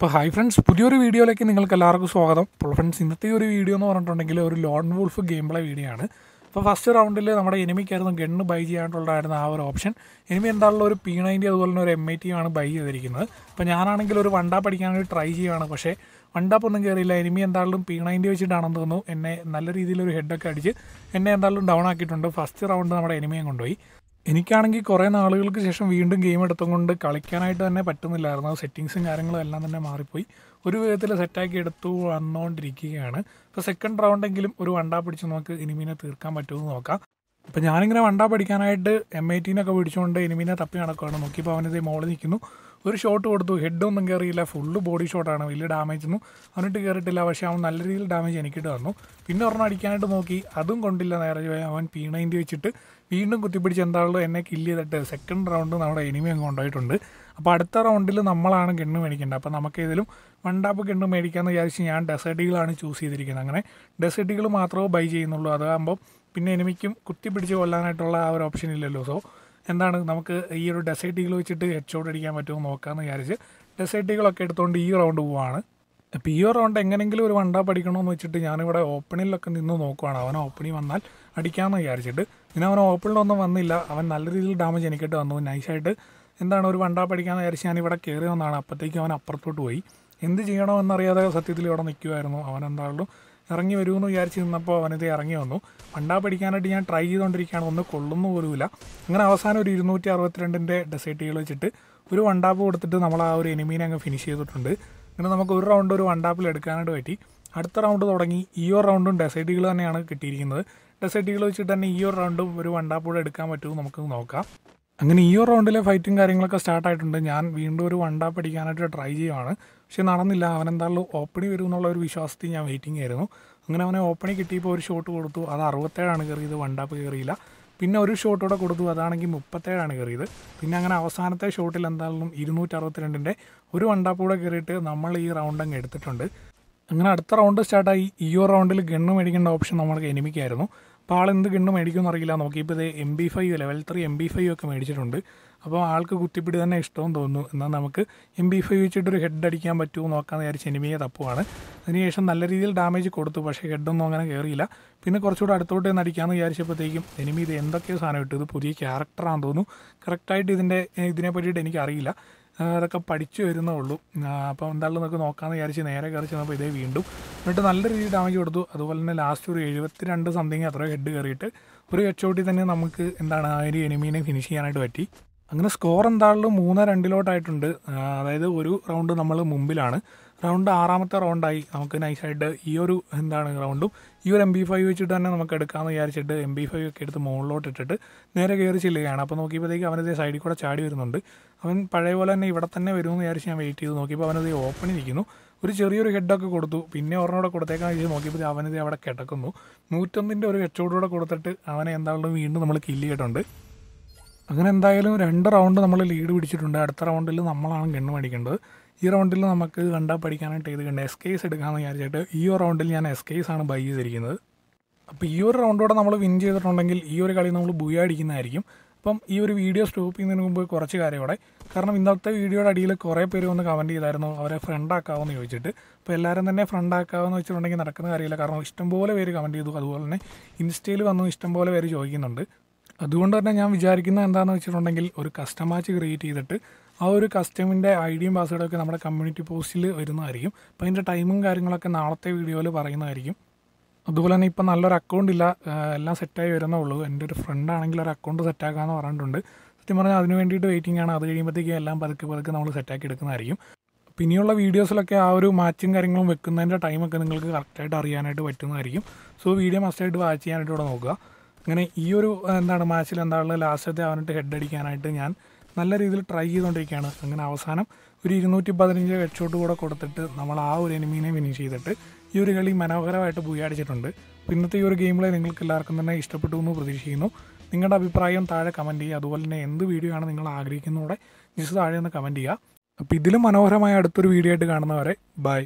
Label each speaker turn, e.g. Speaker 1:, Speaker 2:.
Speaker 1: ഇപ്പോൾ hi friends പുതിയൊരു വീഡിയോയിലേക്ക് നിങ്ങൾക്ക് എല്ലാവർക്കും സ്വാഗതം ഇപ്പോൾ ഫ്രണ്ട്സ് ഇന്നത്തെ ഒരു വീഡിയോ എന്ന് പറഞ്ഞിട്ടുണ്ടെങ്കിൽ ഒരു lone wolf game play video ആണ് അപ്പോൾ ഫസ്റ്റ് റൗണ്ടിൽ നമ്മുടെ എനിമിക്കായിരുന്നു ഗണ്ണ് ബൈ ചെയ്യാനുള്ളതായിരുന്നു ആ ഒരു ഓപ്ഷൻ എനിമി എന്താണല്ലോ ഒരു പി നയൻറ്റി അതുപോലെ തന്നെ ഒരു എം ഐ ടി ആണ് ബൈ ചെയ്തിരിക്കുന്നത് അപ്പോൾ ഞാനാണെങ്കിൽ ഒരു വണ്ടാപ്പ് അടിക്കാൻ വേണ്ടി ട്രൈ ചെയ്യുകയാണ് പക്ഷേ വണ്ടാപ്പ് ഒന്നും കയറിയില്ല എനിമി എന്തായാലും പി നയൻറ്റി വെച്ചിട്ടാണെന്ന് തോന്നുന്നു എന്നെ നല്ല രീതിയിൽ ഒരു ഹെഡൊക്കെ അടിച്ച് എന്നെ എന്തായാലും ഡൗൺ ആക്കിയിട്ടുണ്ട് ഫസ്റ്റ് റൗണ്ട് നമ്മുടെ എനിമിയും കൊണ്ടുപോയി എനിക്കാണെങ്കിൽ കുറേ നാളുകൾക്ക് ശേഷം വീണ്ടും ഗെയിം എടുത്തുകൊണ്ട് കളിക്കാനായിട്ട് തന്നെ പറ്റുന്നില്ലായിരുന്നു സെറ്റിങ്സും കാര്യങ്ങളും എല്ലാം തന്നെ മാറിപ്പോയി ഒരു വിധത്തിൽ സെറ്റാക്കി എടുത്തു വന്നുകൊണ്ടിരിക്കുകയാണ് ഇപ്പോൾ സെക്കൻഡ് റൗണ്ടെങ്കിലും ഒരു വണ്ടാ പിടിച്ച് നമുക്ക് ഇനിമീനെ തീർക്കാൻ പറ്റുമെന്ന് നോക്കാം അപ്പം ഞാനിങ്ങനെ വണ്ടാ പഠിക്കാനായിട്ട് എം ഐ ടീനൊക്കെ പിടിച്ചുകൊണ്ട് എനിമീനെ തപ്പി നടക്കുകയാണ് നോക്കിയപ്പോൾ അവനത് മോളിൽ നിൽക്കുന്നു ഒരു ഷോട്ട് കൊടുത്തു ഹെഡൊന്നും കയറിയില്ല ഫുള്ള് ബോഡി ഷോട്ടാണ് വലിയ ഡാമേജ് ഒന്നും അവനിട്ട് കയറിയിട്ടില്ല പക്ഷേ അവൻ നല്ല രീതിയിൽ ഡാമേജ് എനിക്കിട്ട് വന്നു പിന്നെ ഒരെണ്ണം അടിക്കാനായിട്ട് നോക്കി അതും കൊണ്ടില്ല നേരെ അവൻ പീണേൻ്റെ വെച്ചിട്ട് വീണ്ടും കുത്തിപ്പിടിച്ച് എന്താളും എന്നെ കില്ല് ചെയ്തിട്ട് സെക്കൻഡ് റൗണ്ട് നമ്മുടെ എനിമി അങ്ങ് കൊണ്ടുപോയിട്ടുണ്ട് അപ്പോൾ അടുത്ത റൗണ്ടിൽ നമ്മളാണ് കിണ്ണ് മേടിക്കേണ്ടത് അപ്പോൾ നമുക്ക് ഏതെങ്കിലും വൺ ടാപ്പ് കിണ്ണ് മേടിക്കാമെന്ന് വിചാരിച്ച് ഞാൻ ഡെസേർട്ടികളാണ് ചൂസ് ചെയ്തിരിക്കുന്നത് അങ്ങനെ ഡെസേർട്ടികൾ മാത്രമേ ബൈ ചെയ്യുന്നുള്ളൂ അതാകുമ്പോൾ പിന്നെ എനിമിക്കും കുത്തി പിടിച്ച് കൊല്ലാനായിട്ടുള്ള ആ ഒരു ഓപ്ഷൻ ഇല്ലല്ലോ സോ എന്താണ് നമുക്ക് ഈ ഒരു ഡെസേർട്ടികൾ വെച്ചിട്ട് ഹെഡ് ഷോട്ട് അടിക്കാൻ പറ്റുമോ നോക്കാമെന്ന് വിചാരിച്ച് ഡെസേർട്ടികളൊക്കെ എടുത്തുകൊണ്ട് ഈ റൗണ്ട് പോവാണ് അപ്പോൾ ഈ റൗണ്ട് എങ്ങനെങ്കിലും ഒരു വൺ ടാപ്പ് അടിക്കണമെന്ന് വെച്ചിട്ട് ഞാനിവിടെ ഓപ്പണിലൊക്കെ നിന്ന് നോക്കുവാണ് അവൻ ഓപ്പണിൽ വന്നാൽ അടിക്കാമെന്ന് വിചാരിച്ചിട്ട് പിന്നെ അവൻ ഓപ്പണിലൊന്നും വന്നില്ല അവൻ നല്ല രീതിയിൽ ഡാമേജ് എനിക്കിട്ട് വന്നു നൈസായിട്ട് എന്താണ് ഒരു വണ്ടാ പഠിക്കാമെന്ന് വിചാരിച്ച് ഞാൻ ഇവിടെ കയറി വന്നാണ് അപ്പോഴത്തേക്കും അവൻ അപ്പുറത്തോട്ട് പോയി എന്ത് ചെയ്യണമെന്നറിയാതെ സത്യത്തിൽ ഇവിടെ നിൽക്കുമായിരുന്നു അവൻ എന്താണല്ലോ ഇറങ്ങി വരുമെന്ന് വിചാരിച്ച് നിന്നപ്പോൾ അവനിത് ഇറങ്ങി വന്നു വണ്ടാ പഠിക്കാനായിട്ട് ഞാൻ ട്രൈ ചെയ്തുകൊണ്ടിരിക്കുകയാണ് ഒന്ന് കൊള്ളുന്നു പോലുമില്ല അങ്ങനെ അവസാനം ഒരു ഇരുന്നൂറ്റി അറുപത്തിരണ്ടിൻ്റെ ചെയ്യൽ വെച്ചിട്ട് ഒരു വണ്ടാപ്പ് കൊടുത്തിട്ട് നമ്മൾ ആ ഒരു എനിമീനെ അങ്ങ് ഫിനിഷ് ചെയ്തിട്ടുണ്ട് അങ്ങനെ നമുക്ക് ഒരു റൗണ്ട് ഒരു വണ്ടാപ്പിൽ എടുക്കാനായിട്ട് പറ്റി അടുത്ത റൗണ്ട് തുടങ്ങി ഈ ഒരു റൗണ്ടും ഡെസേർട്ടുകൾ തന്നെയാണ് കിട്ടിയിരിക്കുന്നത് ഡെസേർട്ടുകൾ വെച്ചിട്ട് തന്നെ ഈ ഒരു റൗണ്ടും ഒരു വണ്ടാപ്പൂടെ എടുക്കാൻ പറ്റുമോ നമുക്ക് നോക്കാം അങ്ങനെ ഈ ഒരു റൗണ്ടിലെ ഫൈറ്റും കാര്യങ്ങളൊക്കെ സ്റ്റാർട്ടായിട്ടുണ്ട് ഞാൻ വീണ്ടും ഒരു വൺ പഠിക്കാനായിട്ട് ട്രൈ ചെയ്യുവാണ് പക്ഷേ നടന്നില്ല അവൻ എന്തായാലും ഓപ്പണി വരും എന്നുള്ള ഒരു വിശ്വാസത്തിൽ ഞാൻ വെയിറ്റിംഗ് ആയിരുന്നു അങ്ങനെ അവനെ ഓപ്പണി കിട്ടിയപ്പോൾ ഒരു ഷോട്ട് കൊടുത്തു അത് അറുപത്തേഴാണ് കയറിയത് വൺ കയറിയില്ല പിന്നെ ഒരു ഷോട്ടോടെ കൊടുത്തു അതാണെങ്കിൽ മുപ്പത്തേഴാണ് കയറിയത് പിന്നെ അങ്ങനെ അവസാനത്തെ ഷോട്ടിൽ എന്തായാലും ഇരുന്നൂറ്ററുപത്തിരണ്ടിൻ്റെ ഒരു വണ്ടാപ്പ് കൂടെ കയറിയിട്ട് നമ്മൾ ഈ റൗണ്ട് അങ്ങ് എടുത്തിട്ടുണ്ട് അങ്ങനെ അടുത്ത റൗണ്ട് സ്റ്റാർട്ടായി ഈ ഒരു റൗണ്ടിൽ ഗണ്ണ് മേടിക്കേണ്ട ഓപ്ഷൻ നമ്മൾക്ക് എനിമിക്കായിരുന്നു അപ്പോൾ ആൾ എന്ത് ഗണ്ണ് മേടിക്കുമെന്ന് അറിയില്ല നോക്കിയപ്പോൾ ഇത് M B five level three M B five ഒക്കെ മേടിച്ചിട്ടുണ്ട് അപ്പോൾ ആൾക്ക് കുത്തിപ്പിടി തന്നെ ഇഷ്ടവും തോന്നുന്നു എന്നാൽ നമുക്ക് എം ബി ഫൈവ് വെച്ചിട്ടൊരു ഹെഡ് അടിക്കാൻ പറ്റുമോ നോക്കാമെന്ന് വിചാരിച്ച എനിമിയെ തപ്പുവാണ് അതിനുശേഷം നല്ല രീതിയിൽ ഡാമേജ് കൊടുത്തു പക്ഷേ ഹെഡൊന്നും അങ്ങനെ കയറിയില്ല പിന്നെ കുറച്ചുകൂടെ അടുത്തോട്ട് തന്നെ അടിക്കാമെന്ന് വിചാരിച്ചപ്പോഴത്തേക്കും എനിമി ഇത് എന്തൊക്കെയോ സാധനം ഇട്ടു ഇത് പുതിയ ക്യാരക്ടറാണെന്ന് തോന്നുന്നു കറക്റ്റായിട്ട് ഇതിൻ്റെ പറ്റിയിട്ട് എനിക്കറിയില്ല അതൊക്കെ പഠിച്ചു വരുന്നേ ഉള്ളൂ അപ്പോൾ എന്തായാലും നമുക്ക് നോക്കാമെന്ന് വിചാരിച്ച് നേരെ കയറി ചെന്നപ്പോൾ ഇതേ വീണ്ടും എന്നിട്ട് നല്ല രീതിയിൽ ഡാമേജ് കൊടുത്തു അതുപോലെ തന്നെ ലാസ്റ്റ് ഒരു എഴുപത്തി രണ്ട് സംതിങ് അത്ര ഹെഡ് കയറിയിട്ട് ഒരു ഹെഡ് ഷോട്ടിൽ തന്നെ നമുക്ക് എന്താണ് ആ ഒരു എനിമീനെ ഫിനിഷ് ചെയ്യാനായിട്ട് പറ്റി അങ്ങനെ സ്കോർ എന്തായാലും മൂന്ന് രണ്ടിലോട്ടായിട്ടുണ്ട് അതായത് ഒരു റൗണ്ട് നമ്മൾ മുമ്പിലാണ് റൗണ്ട് ആറാമത്തെ റൗണ്ടായി നമുക്ക് നൈസായിട്ട് ഈ ഒരു എന്താണ് റൗണ്ടും ഈ ഒരു എം ബി ഫൈവ് വെച്ചിട്ട് തന്നെ നമുക്ക് എടുക്കാമെന്ന് വിചാരിച്ചിട്ട് എം ബി ഫൈവ് ഒക്കെ എടുത്ത് മുകളിലോട്ട് ഇട്ടിട്ട് നേരെ കയറി ചെല്ലുകയാണ് അപ്പോൾ നോക്കിയപ്പോഴത്തേക്ക് അവനത് സൈഡിൽ കൂടെ ചാടി വരുന്നുണ്ട് അവൻ പഴയ പോലെ തന്നെ ഇവിടെ തന്നെ വരുമെന്ന് വിചാരിച്ച് ഞാൻ വെയിറ്റ് ചെയ്ത് നോക്കിയപ്പോൾ അവനത് ഓപ്പൺ നിൽക്കുന്നു ഒരു ചെറിയൊരു ഹെഡൊക്കെ കൊടുത്തു പിന്നെ ഒരെണ്ണോടെ കൊടുത്തേക്കാൻ വെച്ച് നോക്കിയപ്പോൾ അവനത് അവിടെ കിടക്കുന്നു നൂറ്റൊന്നിൻ്റെ ഒരു ഹെഡ്ഷോട്ടോടെ കൊടുത്തിട്ട് അവനെ എന്താണെങ്കിലും വീണ്ടും നമ്മൾ കില്ല് ചെയ്തിട്ടുണ്ട് അങ്ങനെ എന്തായാലും രണ്ട് റൗണ്ട് നമ്മൾ ലീഡ് പിടിച്ചിട്ടുണ്ട് അടുത്ത റൗണ്ടിൽ നമ്മളാണ് ഗണ്ണ് മേടിക്കേണ്ടത് ഈ റൗണ്ടിൽ നമുക്ക് കണ്ടാൽ പഠിക്കാനായിട്ട് ഏത് കണ്ട് എസ് എസ് എടുക്കാമെന്ന് വിചാരിച്ചിട്ട് ഈ ഒരു റൗണ്ടിൽ ഞാൻ എസ് എസ് ആണ് ബൈ ചെയ്തിരിക്കുന്നത് അപ്പോൾ ഈ ഒരു റൗണ്ടോടെ നമ്മൾ വിൻ ചെയ്തിട്ടുണ്ടെങ്കിൽ ഈ ഒരു കളി നമ്മൾ ബുയ അടിക്കുന്നതായിരിക്കും അപ്പം ഈ ഒരു വീഡിയോ സ്റ്റോപ്പ് ചെയ്യുന്നതിന് മുമ്പ് കുറച്ച് കാര്യമോടെ കാരണം ഇന്നത്തെ വീഡിയോയുടെ അടിയിൽ കുറേ പേര് വന്ന് കമൻറ്റ് ചെയ്തായിരുന്നു അവരെ ഫ്രണ്ട് ആക്കാമെന്ന് ചോദിച്ചിട്ട് അപ്പോൾ എല്ലാവരും തന്നെ ഫ്രണ്ട് ആക്കാമെന്ന് വെച്ചിട്ടുണ്ടെങ്കിൽ നടക്കുന്ന കാര്യമില്ല കാരണം ഇഷ്ടംപോലെ പേര് കമൻറ്റ് ചെയ്തു അതുപോലെ തന്നെ ഇൻസ്റ്റയിൽ വന്നു ഇഷ്ടംപോലെ പേര് ചോദിക്കുന്നുണ്ട് അതുകൊണ്ട് തന്നെ ഞാൻ വിചാരിക്കുന്നത് എന്താണെന്ന് വെച്ചിട്ടുണ്ടെങ്കിൽ ഒരു മാച്ച് ക്രിയേറ്റ് ചെയ്തിട്ട് ആ ഒരു കസ്റ്റമിൻ്റെ ഐഡിയും പാസ്വേഡും ഒക്കെ നമ്മുടെ കമ്മ്യൂണിറ്റി പോസ്റ്റിൽ വരുന്നതായിരിക്കും അപ്പോൾ അതിൻ്റെ ടൈമും കാര്യങ്ങളൊക്കെ നാളത്തെ വീഡിയോയിൽ പറയുന്നതായിരിക്കും അതുപോലെ തന്നെ ഇപ്പം നല്ലൊരു അക്കൗണ്ട് ഇല്ല എല്ലാം സെറ്റായി വരുന്നേ ഉള്ളൂ എൻ്റെ ഒരു ഫ്രണ്ട് ആണെങ്കിൽ ഒരു അക്കൗണ്ട് സെറ്റാക്കാമെന്ന് പറഞ്ഞിട്ടുണ്ട് സത്യം പറഞ്ഞാൽ അതിന് വേണ്ടിയിട്ട് വെയിറ്റിംഗ് ആണ് അത് കഴിയുമ്പോഴത്തേക്കും എല്ലാം പതുക്കെ പതുക്കെ നമ്മൾ സെറ്റാക്കി എടുക്കുന്നതായിരിക്കും പിന്നെയുള്ള വീഡിയോസിലൊക്കെ ആ ഒരു മാച്ചും കാര്യങ്ങളും വെക്കുന്നതിൻ്റെ ടൈമൊക്കെ നിങ്ങൾക്ക് കറക്റ്റായിട്ട് അറിയാനായിട്ട് പറ്റുന്നതായിരിക്കും സോ വീഡിയോ മസ്റ്റായിട്ട് വാച്ച് ചെയ്യാനായിട്ട് ഇവിടെ നോക്കുക അങ്ങനെ ഈ ഒരു എന്താണ് മാച്ചിൽ എന്താണ് ലാസ്റ്റത്തെ അവനിട്ട് ഹെഡ് അടിക്കാനായിട്ട് ഞാൻ നല്ല രീതിയിൽ ട്രൈ ചെയ്തുകൊണ്ടിരിക്കുകയാണ് അങ്ങനെ അവസാനം ഒരു ഇരുന്നൂറ്റി പതിനഞ്ച് ഹെഡ് ഷോട്ട് കൂടെ കൊടുത്തിട്ട് നമ്മൾ ആ ഒരു എനിമീനെ ഫിനിഷ് ചെയ്തിട്ട് ഈ ഒരു കളി മനോഹരമായിട്ട് പൂയാടിച്ചിട്ടുണ്ട് ഇന്നത്തെ ഈ ഒരു ഗെയിമിലെ നിങ്ങൾക്ക് എല്ലാവർക്കും തന്നെ ഇഷ്ടപ്പെട്ടു എന്ന് പ്രതീക്ഷിക്കുന്നു നിങ്ങളുടെ അഭിപ്രായം താഴെ കമൻറ്റ് ചെയ്യുക അതുപോലെ തന്നെ എന്ത് വീഡിയോ ആണ് നിങ്ങൾ ആഗ്രഹിക്കുന്നതോടെ ജസ്റ്റ് താഴെ ഒന്ന് കമൻറ്റ് ചെയ്യുക അപ്പോൾ ഇതിലും മനോഹരമായ അടുത്തൊരു വീഡിയോ ആയിട്ട് കാണുന്നവരെ ബൈ